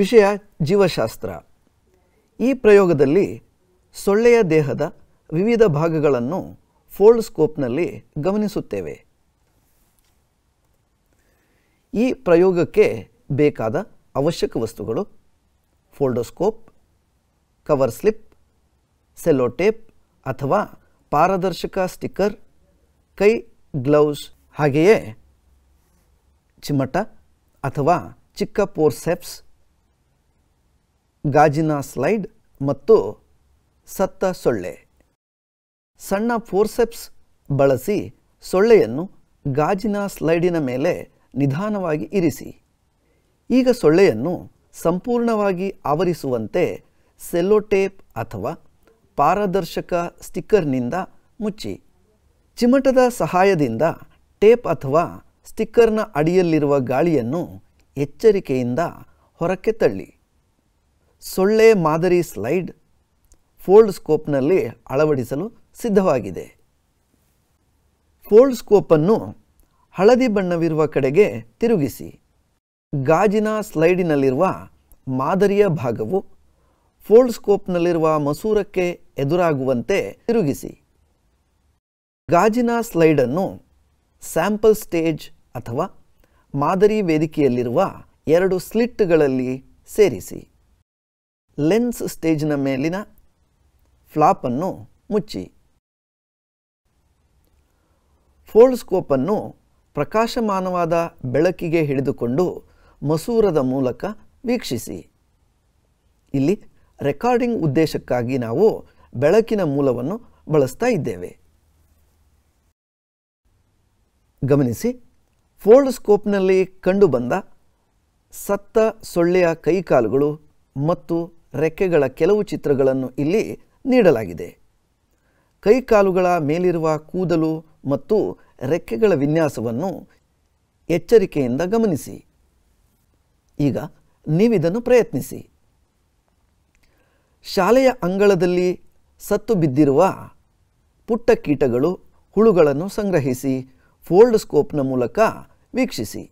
ವಿಷಯ ಜೀವಶಾಸ್ತ್ರ ಈ ಪ್ರಯೋಗದಲ್ಲಿ ಸೊಳ್ಳೆಯ ದೇಹದ ವಿವಿಧ ಭಾಗಗಳನ್ನು ಫೋಲ್ಡ್ ಗಮನಿಸುತ್ತೇವೆ ಈ ಪ್ರಯೋಗಕ್ಕೆ ಬೇಕಾದ ಅವಶ್ಯಕ ವಸ್ತುಗಳು ಫೋಲ್ಡೋಸ್ಕೋಪ್ ಕವರ್ ಸ್ಲಿಪ್ ಸೆಲೋಟೇಪ್ ಅಥವಾ ಪಾರದರ್ಶಕ ಸ್ಟಿಕ್ಕರ್ ಕೈ ಗ್ಲೌಸ್ ಹಾಗೆಯೇ ಚಿಮಟ ಅಥವಾ ಚಿಕ್ಕ ಪೋರ್ಸೆಪ್ಸ್ ಗಾಜಿನ ಸ್ಲೈಡ್ ಮತ್ತು ಸತ್ತ ಸೊಳ್ಳೆ ಸಣ್ಣ ಫೋರ್ಸೆಪ್ಸ್ ಬಳಸಿ ಸೊಳ್ಳೆಯನ್ನು ಗಾಜಿನ ಸ್ಲೈಡಿನ ಮೇಲೆ ನಿಧಾನವಾಗಿ ಇರಿಸಿ ಈಗ ಸೊಳ್ಳೆಯನ್ನು ಸಂಪೂರ್ಣವಾಗಿ ಆವರಿಸುವಂತೆ ಸೆಲ್ಲೋಟೇಪ್ ಅಥವಾ ಪಾರದರ್ಶಕ ಸ್ಟಿಕ್ಕರ್ನಿಂದ ಮುಚ್ಚಿ ಚಿಮಟದ ಸಹಾಯದಿಂದ ಟೇಪ್ ಅಥವಾ ಸ್ಟಿಕ್ಕರ್ನ ಅಡಿಯಲ್ಲಿರುವ ಗಾಳಿಯನ್ನು ಎಚ್ಚರಿಕೆಯಿಂದ ಹೊರಕ್ಕೆ ತಳ್ಳಿ ಸೊಳ್ಳೆ ಮಾದರಿ ಸ್ಲೈಡ್ ಫೋಲ್ಡ್ ಸ್ಕೋಪ್ನಲ್ಲಿ ಅಳವಡಿಸಲು ಸಿದ್ಧವಾಗಿದೆ ಫೋಲ್ಡ್ ಸ್ಕೋಪನ್ನು ಹಳದಿ ಬಣ್ಣವಿರುವ ಕಡೆಗೆ ತಿರುಗಿಸಿ ಗಾಜಿನ ಸ್ಲೈಡಿನಲ್ಲಿರುವ ಮಾದರಿಯ ಭಾಗವು ಫೋಲ್ಡ್ ಸ್ಕೋಪ್ನಲ್ಲಿರುವ ಮಸೂರಕ್ಕೆ ಎದುರಾಗುವಂತೆ ತಿರುಗಿಸಿ ಗಾಜಿನ ಸ್ಲೈಡನ್ನು ಸ್ಯಾಂಪಲ್ ಸ್ಟೇಜ್ ಅಥವಾ ಮಾದರಿ ವೇದಿಕೆಯಲ್ಲಿರುವ ಎರಡು ಸ್ಲಿಟ್ಗಳಲ್ಲಿ ಸೇರಿಸಿ ಲೆನ್ಸ್ ಸ್ಟೇಜ್ನ ಮೇಲಿನ ಫ್ಲಾಪನ್ನು ಮುಚ್ಚಿ ಫೋಲ್ಡ್ಸ್ಕೋಪನ್ನು ಪ್ರಕಾಶಮಾನವಾದ ಬೆಳಕಿಗೆ ಹಿಡಿದುಕೊಂಡು ಮಸೂರದ ಮೂಲಕ ವೀಕ್ಷಿಸಿ ಇಲ್ಲಿ ರೆಕಾರ್ಡಿಂಗ್ ಉದ್ದೇಶಕ್ಕಾಗಿ ನಾವು ಬೆಳಕಿನ ಮೂಲವನ್ನು ಬಳಸ್ತಾ ಇದ್ದೇವೆ ಗಮನಿಸಿ ಫೋಲ್ಡ್ ಸ್ಕೋಪ್ನಲ್ಲಿ ಕಂಡುಬಂದ ಸತ್ತ ಸೊಳ್ಳೆಯ ಕೈಕಾಲುಗಳು ಮತ್ತು ರೆಕ್ಕೆಗಳ ಕೆಲವು ಚಿತ್ರಗಳನ್ನು ಇಲ್ಲಿ ನೀಡಲಾಗಿದೆ ಕೈಕಾಲುಗಳ ಮೇಲಿರುವ ಕೂದಲು ಮತ್ತು ರೆಕ್ಕೆಗಳ ವಿನ್ಯಾಸವನ್ನು ಎಚ್ಚರಿಕೆಯಿಂದ ಗಮನಿಸಿ ಈಗ ನೀವಿದನ್ನು ಪ್ರಯತ್ನಿಸಿ ಶಾಲೆಯ ಅಂಗಳದಲ್ಲಿ ಸತ್ತು ಬಿದ್ದಿರುವ ಪುಟ್ಟ ಕೀಟಗಳು ಹುಳುಗಳನ್ನು ಸಂಗ್ರಹಿಸಿ ಫೋಲ್ಡ್ ಸ್ಕೋಪ್ನ ಮೂಲಕ ವೀಕ್ಷಿಸಿ